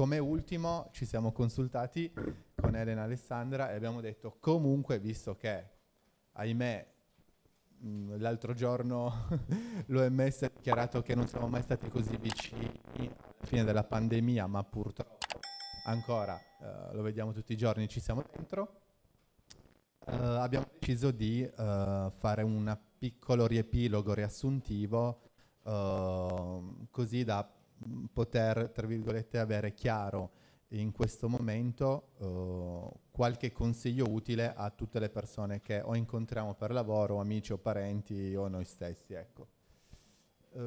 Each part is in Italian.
come ultimo ci siamo consultati con Elena Alessandra e abbiamo detto comunque, visto che, ahimè, mm, l'altro giorno l'OMS ha dichiarato che non siamo mai stati così vicini alla fine della pandemia, ma purtroppo ancora eh, lo vediamo tutti i giorni, ci siamo dentro. Eh, abbiamo deciso di eh, fare un piccolo riepilogo riassuntivo eh, così da poter, tra virgolette, avere chiaro in questo momento eh, qualche consiglio utile a tutte le persone che o incontriamo per lavoro, o amici o parenti o noi stessi. Ecco. Eh,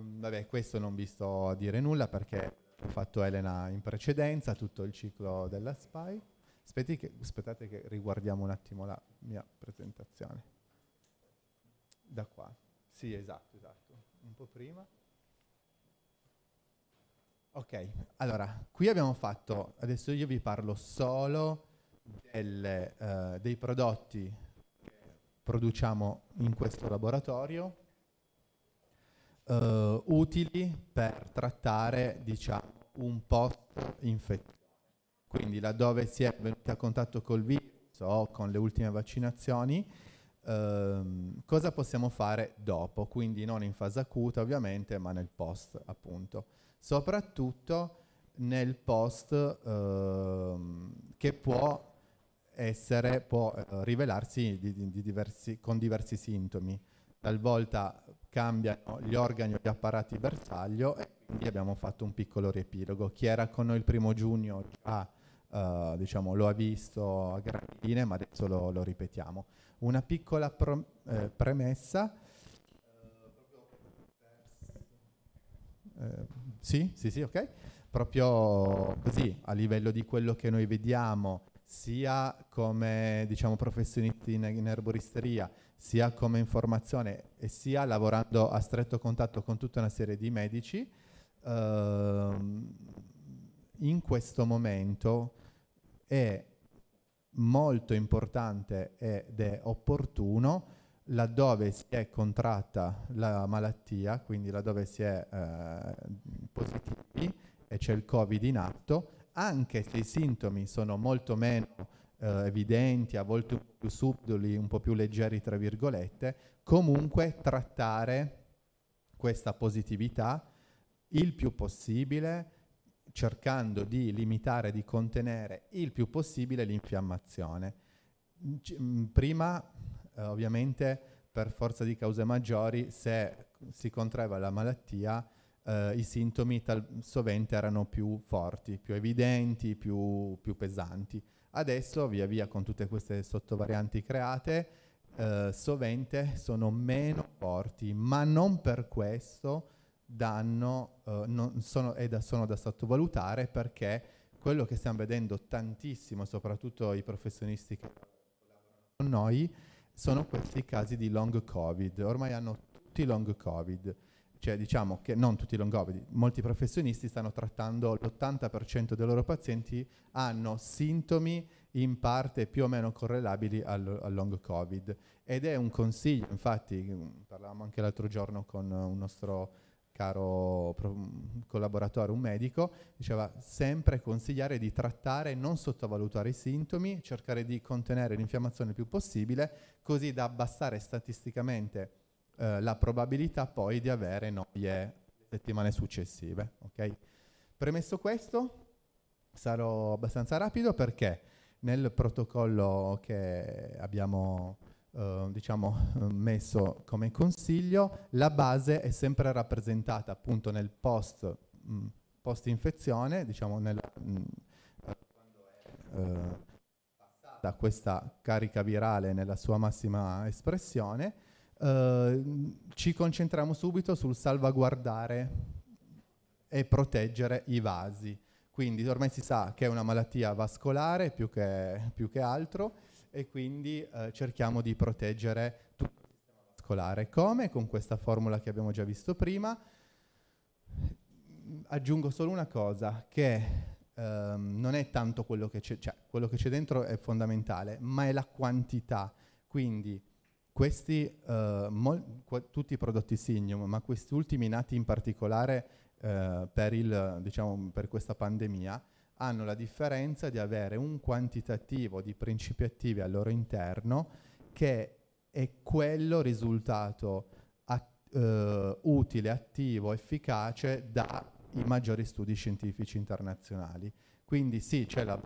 vabbè, questo non vi sto a dire nulla perché ho fatto Elena in precedenza, tutto il ciclo della SPY. Che, aspettate che riguardiamo un attimo la mia presentazione. Da qua. Sì, esatto, esatto. Un po' prima. Ok, allora, qui abbiamo fatto, adesso io vi parlo solo del, eh, dei prodotti che produciamo in questo laboratorio, eh, utili per trattare, diciamo, un post infettivo. Quindi laddove si è venuti a contatto col virus o con le ultime vaccinazioni, ehm, cosa possiamo fare dopo? Quindi non in fase acuta ovviamente, ma nel post appunto soprattutto nel post eh, che può essere, può eh, rivelarsi di, di, di diversi, con diversi sintomi. Talvolta cambiano gli organi o gli apparati bersaglio e quindi abbiamo fatto un piccolo riepilogo. Chi era con noi il primo giugno già eh, diciamo, lo ha visto a grandi linee, ma adesso lo, lo ripetiamo. Una piccola pro, eh, premessa. Eh, sì, sì, sì, ok. Proprio così, a livello di quello che noi vediamo, sia come diciamo, professionisti in, in erboristeria, sia come informazione e sia lavorando a stretto contatto con tutta una serie di medici, ehm, in questo momento è molto importante ed è opportuno laddove si è contratta la malattia, quindi laddove si è eh, positivi e c'è il Covid in atto, anche se i sintomi sono molto meno eh, evidenti, a volte più subdoli, un po' più leggeri, tra virgolette, comunque trattare questa positività il più possibile, cercando di limitare, di contenere il più possibile l'infiammazione. C- mm, prima, eh, ovviamente, per forza di cause maggiori, se si contraeva la malattia, eh, i sintomi tal- sovente erano più forti, più evidenti, più, più, pesanti. Adesso, via via, con tutte queste sottovarianti create, eh, sovente sono meno forti, ma non per questo danno, eh, non sono, da, sono da sottovalutare perché quello che stiamo vedendo tantissimo, soprattutto i professionisti che lavorano con noi, sono questi casi di long covid. Ormai hanno tutti long covid. Cioè diciamo che non tutti i long covid, molti professionisti stanno trattando l'80% dei loro pazienti hanno sintomi in parte più o meno correlabili al, al long covid ed è un consiglio, infatti mm, parlavamo anche l'altro giorno con un nostro caro mm, collaboratore, un medico, diceva sempre consigliare di trattare, non sottovalutare i sintomi, cercare di contenere l'infiammazione il più possibile, così da abbassare statisticamente eh, la probabilità poi di avere noie settimane successive. Okay? Premesso questo, sarò abbastanza rapido perché nel protocollo che abbiamo eh, diciamo, messo come consiglio, la base è sempre rappresentata appunto nel post, mh, mm, post infezione, diciamo nel, mh, mm, quando è eh, passata questa carica virale nella sua massima espressione, eh, ci concentriamo subito sul salvaguardare e proteggere i vasi. Quindi ormai si sa che è una malattia vascolare più che, più che altro e quindi eh, cerchiamo di proteggere tutto il sistema vascolare. Come? Con questa formula che abbiamo già visto prima. Aggiungo solo una cosa, che Um, non è tanto quello che c'è, cioè quello che c'è dentro è fondamentale, ma è la quantità. Quindi questi, eh, mol, qu- tutti i prodotti Signum, ma questi ultimi nati in particolare eh, per, il, diciamo, per questa pandemia, hanno la differenza di avere un quantitativo di principi attivi al loro interno che è quello risultato at- eh, utile, attivo, efficace dai maggiori studi scientifici internazionali. Quindi sì, c'è la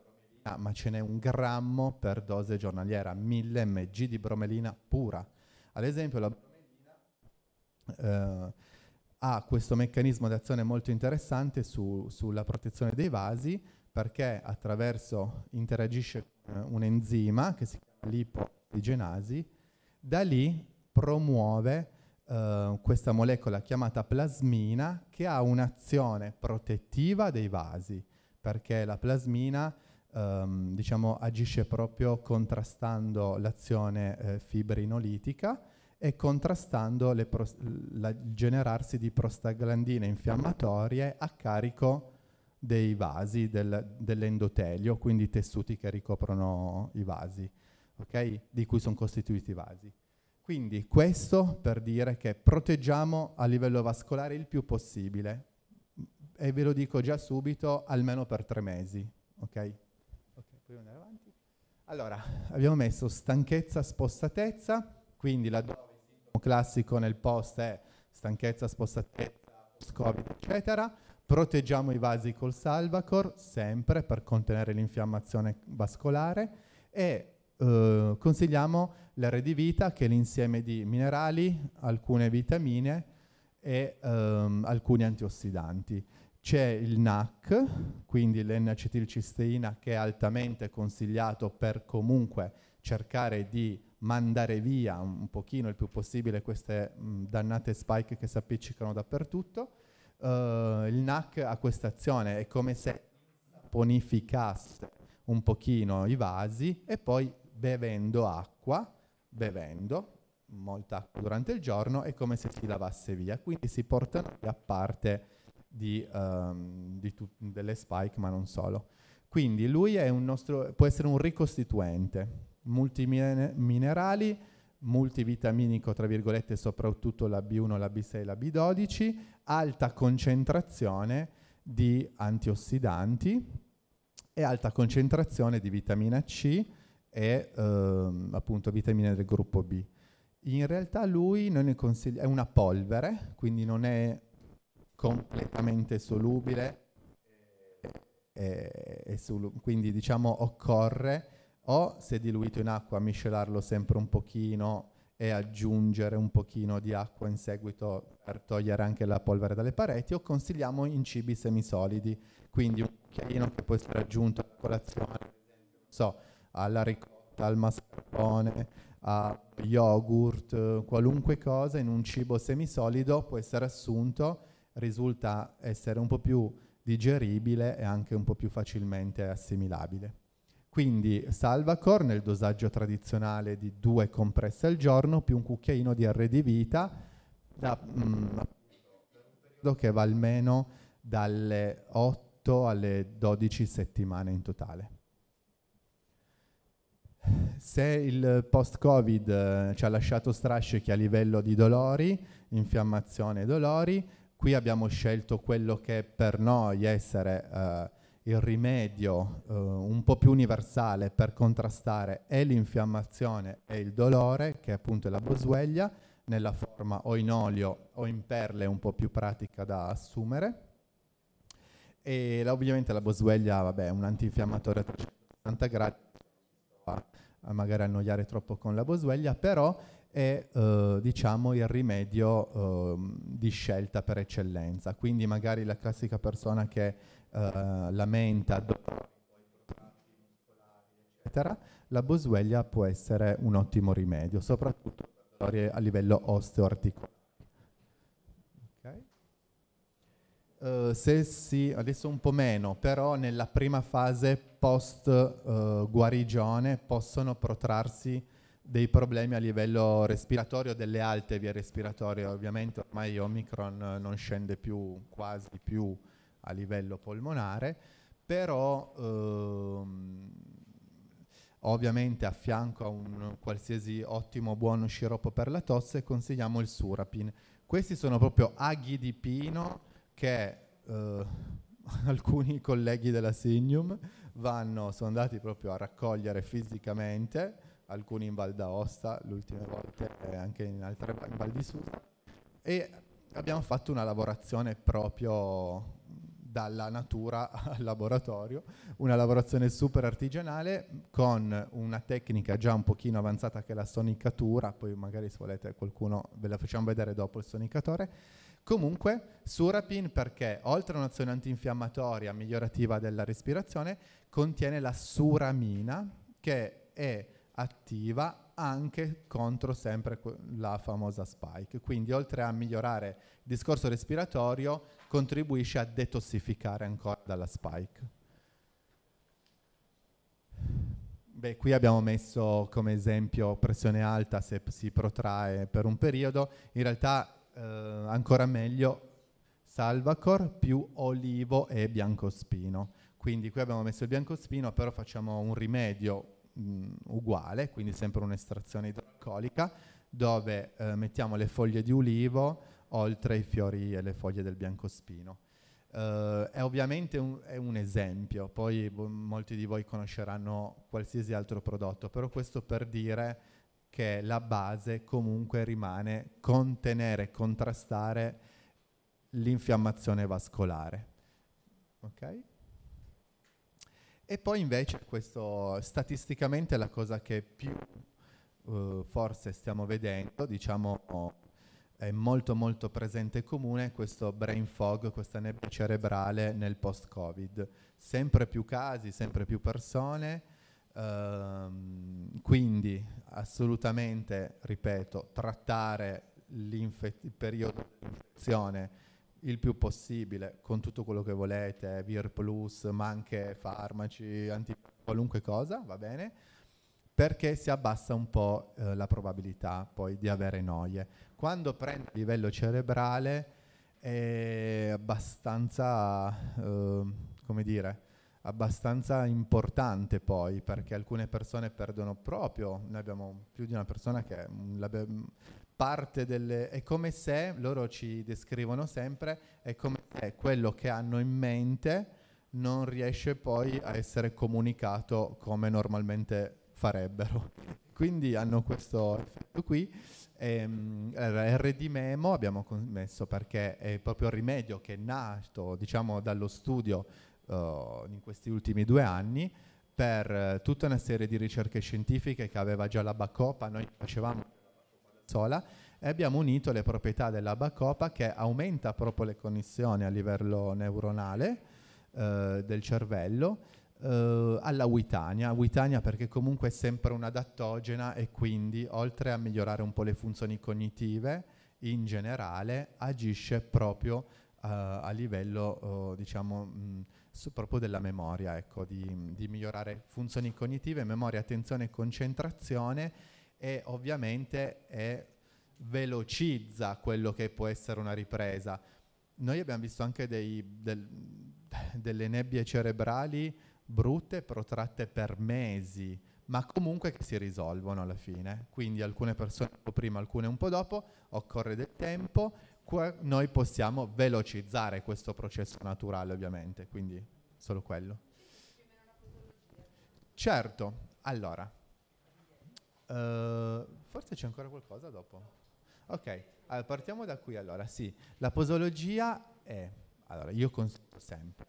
Ah, ma ce n'è un grammo per dose giornaliera, 1000 mg di bromelina pura. Ad esempio la bromelina eh, ha questo meccanismo di azione molto interessante su, sulla protezione dei vasi perché attraverso interagisce eh, un enzima che si chiama lipoigenasi, da lì promuove eh, questa molecola chiamata plasmina che ha un'azione protettiva dei vasi, perché la plasmina ehm, diciamo, agisce proprio contrastando l'azione eh, fibrinolitica e contrastando il generarsi di prostaglandine infiammatorie a carico dei vasi del, dell'endotelio, quindi i tessuti che ricoprono i vasi, okay? di cui sono costituiti i vasi. Quindi questo per dire che proteggiamo a livello vascolare il più possibile e ve lo dico già subito, almeno per tre mesi. Okay? Allora, abbiamo messo stanchezza, spostatezza, quindi laddove il sintomo classico nel post è stanchezza, spostatezza, post-covid, eccetera. Proteggiamo i vasi col Salvacor, sempre per contenere l'infiammazione vascolare e eh, consigliamo l'R di vita, che è l'insieme di minerali, alcune vitamine e ehm, alcuni antiossidanti. C'è il NAC, quindi l'N-acetilcisteina, che è altamente consigliato per comunque cercare di mandare via un pochino il più possibile queste mh, dannate spike che si appiccicano dappertutto. Uh, il NAC ha questa azione, è come se saponificasse un pochino i vasi e poi bevendo acqua, bevendo molta acqua durante il giorno, è come se si lavasse via, quindi si portano a parte di, um, di tu- delle spike, ma non solo. Quindi lui nostro, può essere un ricostituente, multiminerali, multivitaminico, tra virgolette, soprattutto la B1, la B6 la B12, alta concentrazione di antiossidanti e alta concentrazione di vitamina C e ehm, appunto vitamine del gruppo B. In realtà lui è una polvere, quindi non è completamente solubile eh, eh, e, e solu- quindi diciamo occorre o se diluito in acqua miscelarlo sempre un pochino e aggiungere un pochino di acqua in seguito per togliere anche la polvere dalle pareti o consigliamo in cibi semisolidi, quindi un cucchiaino che può essere aggiunto alla colazione, so, alla ricotta, al mascarpone, a yogurt, qualunque cosa in un cibo semisolido può essere assunto risulta essere un po' più digeribile e anche un po' più facilmente assimilabile. Quindi Salvacor nel dosaggio tradizionale di due compresse al giorno più un cucchiaino di arredivita da mm, che va almeno dalle 8 alle 12 settimane in totale. Se il post-Covid eh, ci ha lasciato strascichi a livello di dolori, infiammazione e dolori, Qui abbiamo scelto quello che per noi essere eh, il rimedio eh, un po' più universale per contrastare e l'infiammazione e il dolore, che appunto è la boswellia, nella forma o in olio o in perle un po' più pratica da assumere. E ovviamente la boswellia, vabbè, è un antinfiammatorio a 360 gradi, eh, magari annoiare troppo con la boswellia, però è eh, diciamo il rimedio eh, di scelta per eccellenza. Quindi magari la classica persona che eh, lamenta eccetera, la boswellia può essere un ottimo rimedio, soprattutto a livello osteoarticolare. Okay. Eh, se si, adesso un po' meno, però nella prima fase post eh, guarigione possono protrarsi dei problemi a livello respiratorio, delle alte vie respiratorie. Ovviamente ormai Omicron non scende più, quasi più a livello polmonare, però ehm, ovviamente a fianco a un qualsiasi ottimo buono sciroppo per la tosse consigliamo il Surapin. Questi sono proprio aghi di pino che eh, alcuni colleghi della Signum vanno, sono andati proprio a raccogliere fisicamente alcuni in Val d'Aosta, l'ultima volta eh, anche in altre in Val di Susa e abbiamo fatto una lavorazione proprio dalla natura al laboratorio, una lavorazione super artigianale con una tecnica già un pochino avanzata che è la sonicatura, poi magari se volete qualcuno ve la facciamo vedere dopo il sonicatore. Comunque, Surapin perché oltre a un'azione antinfiammatoria migliorativa della respirazione, contiene la suramina che è attiva anche contro sempre la famosa spike. Quindi oltre a migliorare il discorso respiratorio, contribuisce a detossificare ancora dalla spike. Beh, qui abbiamo messo come esempio pressione alta se si protrae per un periodo, in realtà eh, ancora meglio Salvacor più olivo e biancospino. Quindi qui abbiamo messo il biancospino, però facciamo un rimedio mh, uguale, quindi sempre un'estrazione idroalcolica, dove eh, mettiamo le foglie di ulivo oltre i fiori e le foglie del biancospino. Uh, è ovviamente un, è un esempio, poi bo- molti di voi conosceranno qualsiasi altro prodotto, però questo per dire che la base comunque rimane contenere, contrastare l'infiammazione vascolare. Okay? E poi invece questo statisticamente è la cosa che più uh, forse stiamo vedendo, diciamo è molto molto presente e comune questo brain fog, questa nebbia cerebrale nel post-Covid. Sempre più casi, sempre più persone, ehm, quindi assolutamente, ripeto, trattare il periodo di infezione il più possibile, con tutto quello che volete, Vir Plus, ma anche farmaci, anti- qualunque cosa, va bene, perché si abbassa un po' eh, la probabilità poi di avere noie. Quando prende a livello cerebrale è abbastanza, eh, come dire, abbastanza importante poi perché alcune persone perdono proprio, noi abbiamo più di una persona che mm, l'abbiamo mm, parte delle... è come se, loro ci descrivono sempre, è come se quello che hanno in mente non riesce poi a essere comunicato come normalmente farebbero. Quindi hanno questo effetto qui. Ehm, RD Memo abbiamo messo perché è proprio il rimedio che è nato diciamo, dallo studio uh, in questi ultimi due anni per uh, tutta una serie di ricerche scientifiche che aveva già la Bacopa. Noi facevamo piazzola e abbiamo unito le proprietà della bacopa che aumenta proprio le connessioni a livello neuronale eh, del cervello eh, alla Witania. Witania perché comunque è sempre un'adattogena e quindi oltre a migliorare un po' le funzioni cognitive in generale agisce proprio eh, a livello eh, diciamo mh, mm, proprio della memoria, ecco, di, di migliorare funzioni cognitive, memoria, attenzione e concentrazione e ovviamente è, velocizza quello che può essere una ripresa. Noi abbiamo visto anche dei, del, delle nebbie cerebrali brutte protratte per mesi, ma comunque che si risolvono alla fine. Quindi alcune persone un po' prima, alcune un po' dopo, occorre del tempo, noi possiamo velocizzare questo processo naturale ovviamente, quindi solo quello. Certo, allora, eh, forse c'è ancora qualcosa dopo. Ok, allora, partiamo da qui allora, sì. La posologia è, allora io consiglio sempre,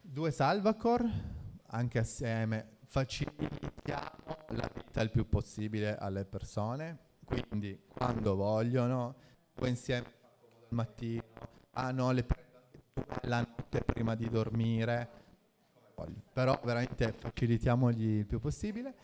due salvacore, anche assieme, facilitiamo la vita il più possibile alle persone, quindi quando vogliono, due insieme al mattino, hanno ah, le le la notte prima di dormire, però veramente facilitiamogli il più possibile.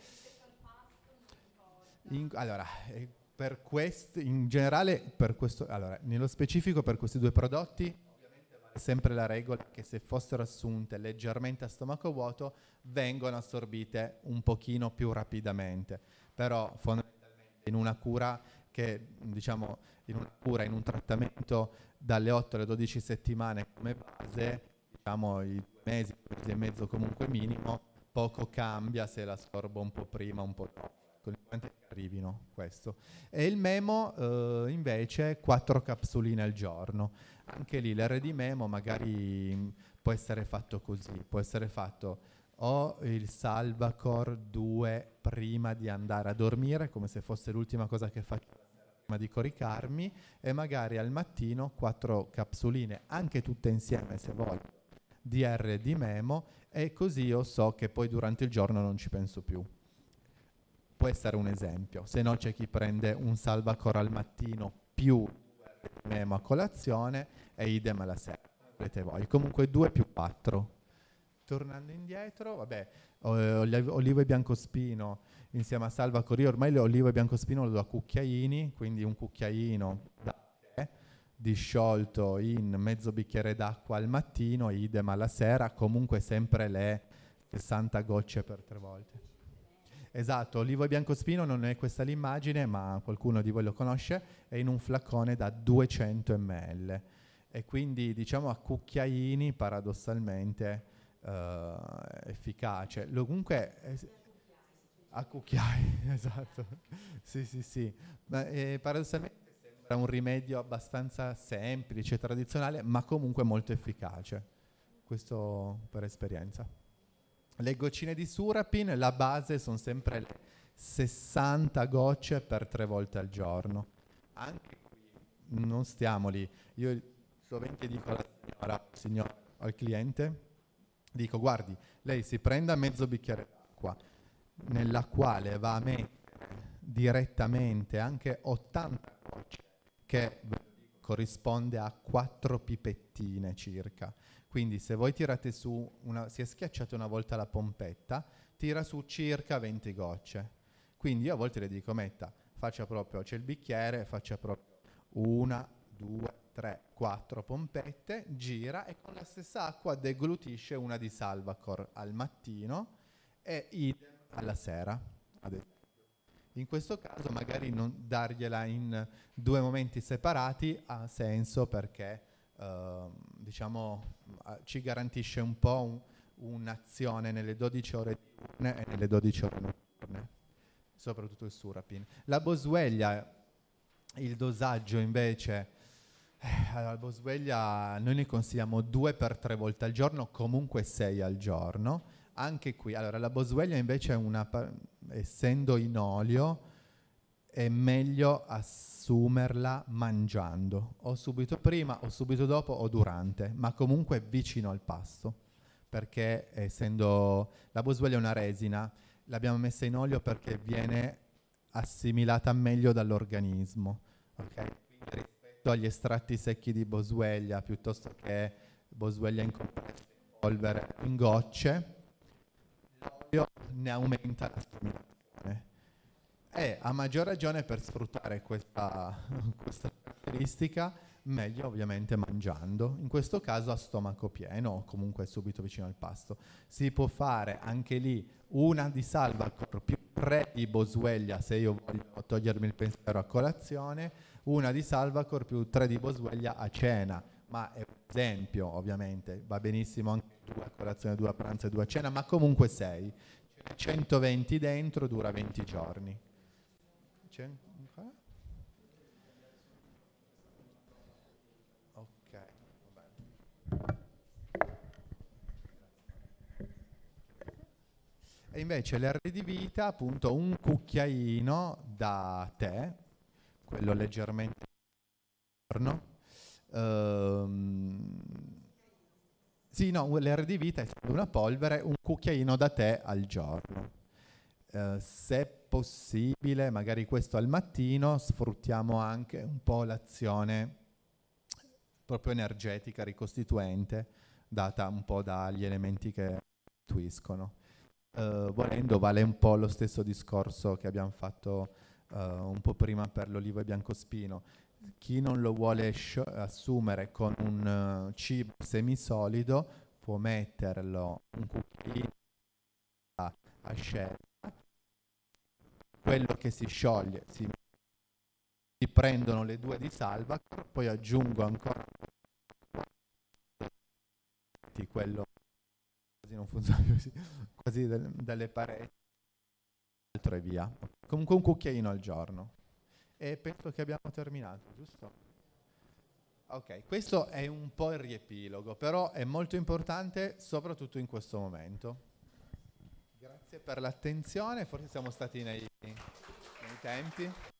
In, allora, eh, per questi, in generale, per questo, allora, nello specifico per questi due prodotti, ovviamente vale sempre la regola che se fossero assunte leggermente a stomaco vuoto vengono assorbite un pochino più rapidamente, però fondamentalmente in una cura che diciamo in una cura, in un trattamento dalle 8 alle 12 settimane come base, diciamo i mesi, mesi e mezzo comunque minimo, poco cambia se la assorbo un po' prima, un po' dopo. Ecco, che arrivino questo. E il memo eh, invece quattro capsuline al giorno. Anche lì l'R di memo magari mm, può essere fatto così, può essere fatto o il salvacore 2 prima di andare a dormire, come se fosse l'ultima cosa che faccio prima di coricarmi, e magari al mattino quattro capsuline, anche tutte insieme se voglio, di R di memo, e così io so che poi durante il giorno non ci penso più può essere un esempio, se no c'è chi prende un salvacore al mattino più memo a colazione e idem alla sera, volete voi. Comunque 2 più 4. Tornando indietro, vabbè, olivo e biancospino insieme a salvacore, io ormai l'olivo e biancospino lo do a cucchiaini, quindi un cucchiaino da tè, eh, disciolto in mezzo bicchiere d'acqua al mattino, idem alla sera, comunque sempre le 60 gocce per tre volte. Esatto, olivo biancospino non è questa l'immagine, ma qualcuno di voi lo conosce, è in un flaccone da 200 ml. E quindi diciamo a cucchiaini paradossalmente eh, efficace. comunque... Eh, a cucchiai, esatto. sì, sì, sì. Ma, eh, paradossalmente sembra un rimedio abbastanza semplice, tradizionale, ma comunque molto efficace. Questo per esperienza. Le goccine di Surapin, la base sono sempre 60 gocce per tre volte al giorno. Anche qui non stiamo lì. Io sovente dico alla signora, signora al cliente, dico guardi, lei si prenda mezzo bicchiere d'acqua nella quale va a mettere direttamente anche 80 gocce che corrisponde a 4 pipettine circa. Quindi se voi tirate su, una, si è schiacciata una volta la pompetta, tira su circa 20 gocce. Quindi io a volte le dico, metta, faccia proprio, c'è il bicchiere, faccia proprio una, due, tre, quattro pompette, gira e con la stessa acqua deglutisce una di Salvacor al mattino e idem alla sera. In questo caso magari non dargliela in due momenti separati ha senso perché Ehm, diciamo, ci garantisce un po' un, un'azione nelle 12 ore diurne e nelle 12 ore notturne, soprattutto il Surapin. La Boswellia, il dosaggio invece, allora, eh, la Boswellia noi ne consigliamo due per tre volte al giorno, comunque sei al giorno. Anche qui, allora la Boswellia invece è una, essendo in olio, è meglio assumerla mangiando, o subito prima, o subito dopo, o durante, ma comunque vicino al pasto, perché essendo la boswellia è una resina, l'abbiamo messa in olio perché viene assimilata meglio dall'organismo, okay? rispetto agli estratti secchi di boswellia, piuttosto che boswellia in in polvere, in gocce, l'olio ne aumenta l'assimilazione e eh, a maggior ragione per sfruttare questa, questa, caratteristica meglio ovviamente mangiando, in questo caso a stomaco pieno o comunque subito vicino al pasto. Si può fare anche lì una di Salvacor più tre di Boswellia se io voglio togliermi il pensiero a colazione, una di Salvacor più tre di Boswellia a cena, ma è un esempio ovviamente, va benissimo anche due a colazione, due a pranzo e due a cena, ma comunque sei. 120 cioè, dentro dura 20 giorni. C'è ancora? Ok. E invece l'R di vita, appunto, un cucchiaino da tè, quello leggermente intorno. Ehm, sì, no, l'R di vita è una polvere, un cucchiaino da tè al giorno. Eh, se possibile, magari questo al mattino, sfruttiamo anche un po' l'azione proprio energetica, ricostituente, data un po' dagli elementi che costituiscono. Eh, volendo vale un po' lo stesso discorso che abbiamo fatto eh, un po' prima per l'olivo e biancospino. Chi non lo vuole assumere con un uh, cibo semisolido può metterlo un cucchiaino a scelta quello che si scioglie, si, si prendono le due di Salvacor, poi aggiungo ancora quello quasi non funziona più, quasi dalle pareti, altro e via. Comunque un cucchiaino al giorno. E penso che abbiamo terminato, giusto? Ok, questo è un po' il riepilogo, però è molto importante soprattutto in questo momento. Grazie per l'attenzione, forse siamo stati nei tempi.